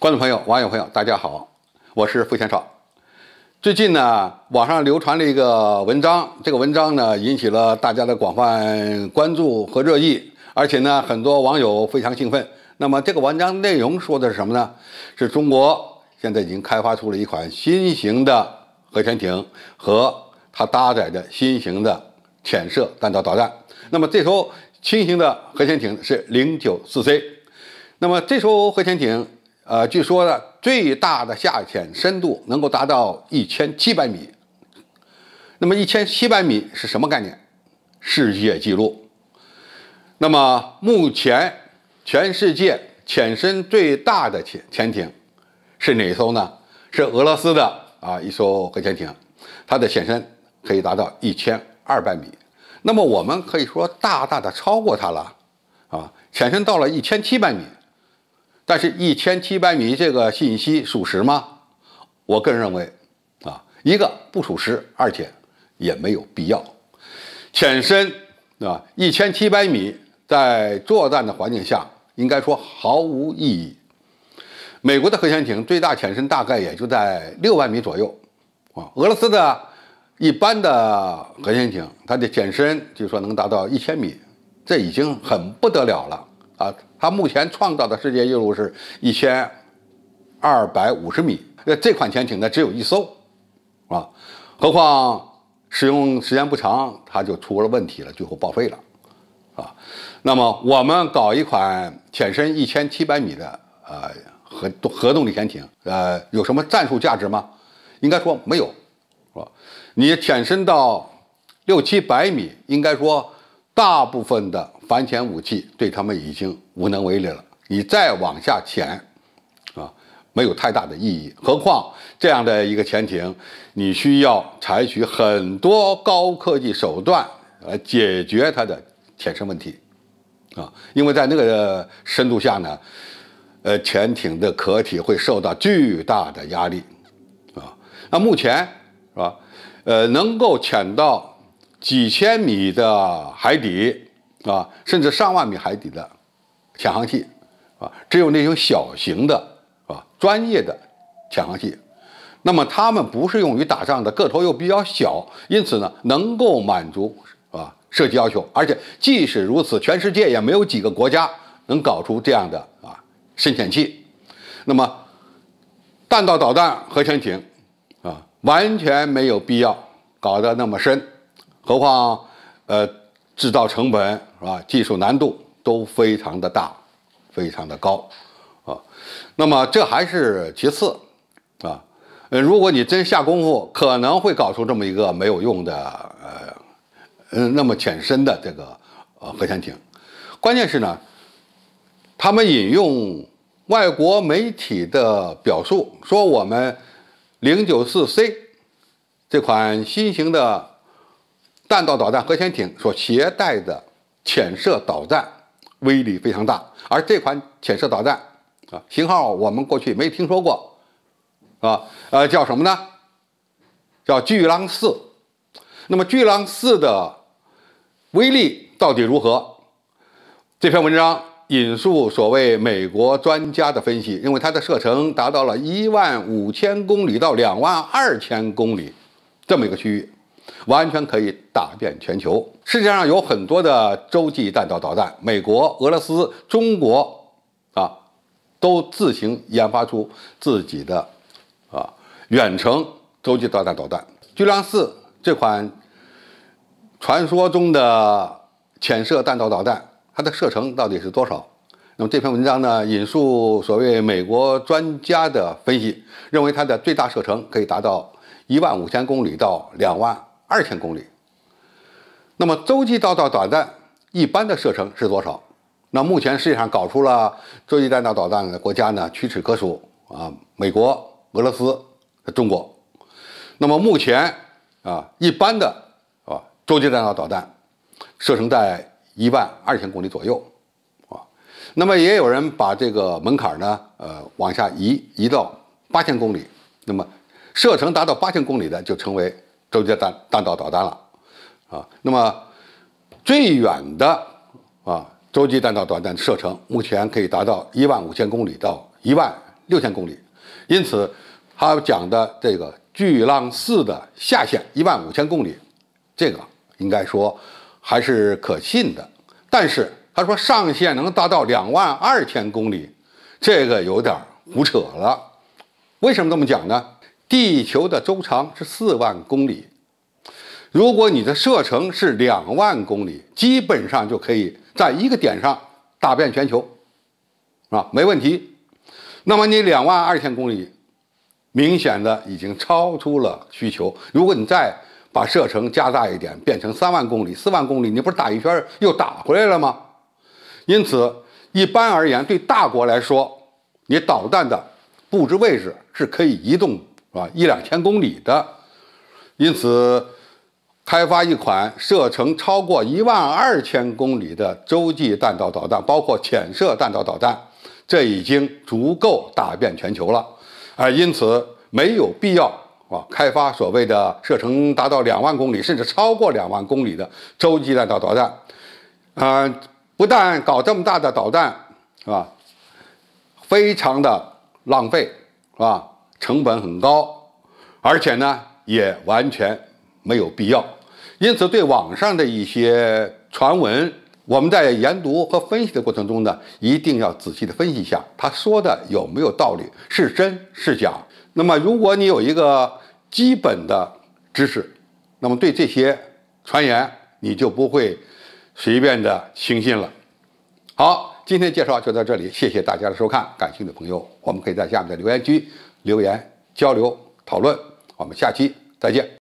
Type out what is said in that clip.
观众朋友、网友朋友，大家好，我是付先少。最近呢，网上流传了一个文章，这个文章呢引起了大家的广泛关注和热议，而且呢，很多网友非常兴奋。那么，这个文章内容说的是什么呢？是中国现在已经开发出了一款新型的核潜艇和它搭载的新型的潜射弹道导弹。那么，这艘新型的核潜艇是零九四 C。那么，这艘核潜艇。呃，据说呢，最大的下潜深度能够达到一千七百米。那么一千七百米是什么概念？世界纪录。那么目前全世界潜深最大的潜潜艇是哪艘呢？是俄罗斯的啊，一艘核潜艇，它的潜深可以达到一千二百米。那么我们可以说大大的超过它了啊，潜深到了一千七百米。但是，一千七百米这个信息属实吗？我个人认为，啊，一个不属实，而且也没有必要。潜深，啊，一千七百米，在作战的环境下，应该说毫无意义。美国的核潜艇最大潜深大概也就在六百米左右，啊，俄罗斯的一般的核潜艇，它的潜深据说能达到一千米，这已经很不得了了。啊，它目前创造的世界纪录是一千二百五十米。那这款潜艇呢，只有一艘，啊，何况使用时间不长，它就出了问题了，最后报废了，啊。那么我们搞一款潜深一千七百米的呃核核动力潜艇，呃，有什么战术价值吗？应该说没有，是吧？你潜深到六七百米，应该说。大部分的反潜武器对他们已经无能为力了。你再往下潜，啊，没有太大的意义。何况这样的一个潜艇，你需要采取很多高科技手段来解决它的潜深问题，啊，因为在那个深度下呢，呃，潜艇的壳体会受到巨大的压力，啊，那目前是吧，呃，能够潜到。几千米的海底，啊，甚至上万米海底的潜航器，啊，只有那种小型的，啊，专业的潜航器。那么它们不是用于打仗的，个头又比较小，因此呢，能够满足啊设计要求。而且即使如此，全世界也没有几个国家能搞出这样的啊深潜器。那么，弹道导弹核潜艇，啊，完全没有必要搞得那么深。何况，呃，制造成本是吧？技术难度都非常的大，非常的高，啊，那么这还是其次，啊，呃，如果你真下功夫，可能会搞出这么一个没有用的，呃，嗯，那么浅深的这个呃核潜艇。关键是呢，他们引用外国媒体的表述，说我们零九四 C 这款新型的。弹道导弹核潜艇所携带的潜射导弹威力非常大，而这款潜射导弹啊，型号我们过去没听说过，啊，呃，叫什么呢？叫巨浪四。那么巨浪四的威力到底如何？这篇文章引述所谓美国专家的分析，认为它的射程达到了一万五千公里到两万二千公里这么一个区域。完全可以打遍全球。世界上有很多的洲际弹道导弹，美国、俄罗斯、中国啊，都自行研发出自己的啊远程洲际导弹导弹。巨浪四这款传说中的潜射弹道导弹，它的射程到底是多少？那么这篇文章呢，引述所谓美国专家的分析，认为它的最大射程可以达到一万五千公里到两万。二千公里。那么洲际导弹导弹一般的射程是多少？那目前世界上搞出了洲际弹道导弹的国家呢，屈指可数啊。美国、俄罗斯、中国。那么目前啊，一般的啊洲际弹道导弹射程在一万二千公里左右啊。那么也有人把这个门槛呢，呃，往下移，移到八千公里。那么射程达到八千公里的就成为。洲际弹弹道导弹了，啊，那么最远的啊洲际弹道导弹射程目前可以达到一万五千公里到一万六千公里，因此他讲的这个“巨浪四”的下限一万五千公里，这个应该说还是可信的。但是他说上限能达到两万二千公里，这个有点儿胡扯了。为什么这么讲呢？地球的周长是四万公里，如果你的射程是两万公里，基本上就可以在一个点上打遍全球，啊，没问题。那么你两万二千公里，明显的已经超出了需求。如果你再把射程加大一点，变成三万公里、四万公里，你不是打一圈又打回来了吗？因此，一般而言，对大国来说，你导弹的布置位置是可以移动。是吧？一两千公里的，因此开发一款射程超过一万二千公里的洲际弹道导弹，包括潜射弹道导弹，这已经足够打遍全球了，啊，因此没有必要啊开发所谓的射程达到两万公里甚至超过两万公里的洲际弹道导弹，啊，不但搞这么大的导弹是吧？非常的浪费是吧？成本很高，而且呢也完全没有必要。因此，对网上的一些传闻，我们在研读和分析的过程中呢，一定要仔细的分析一下，他说的有没有道理，是真是假。那么，如果你有一个基本的知识，那么对这些传言你就不会随便的轻信了。好。今天介绍就到这里，谢谢大家的收看。感兴趣的朋友，我们可以在下面的留言区留言交流讨论。我们下期再见。